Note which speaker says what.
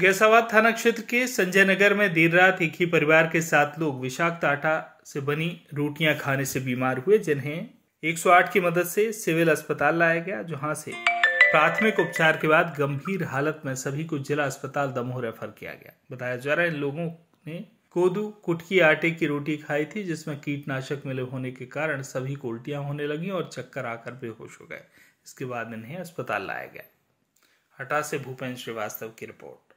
Speaker 1: गैसाबाद थाना क्षेत्र के संजय नगर में देर रात एक ही परिवार के सात लोग विषाक्त आटा से बनी रोटियां खाने से बीमार हुए जिन्हें 108 की मदद से सिविल अस्पताल लाया गया जहां से प्राथमिक उपचार के बाद गंभीर हालत में सभी को जिला अस्पताल दमोह रेफर किया गया बताया जा रहा है इन लोगों ने कोदू कुटकी आटे की रोटी खाई थी जिसमें कीटनाशक मिले होने के कारण सभी को उल्टियां होने लगी और चक्कर आकर बेहोश हो गए इसके बाद इन्हें अस्पताल लाया गया हटा से भूपेन्द्र श्रीवास्तव की रिपोर्ट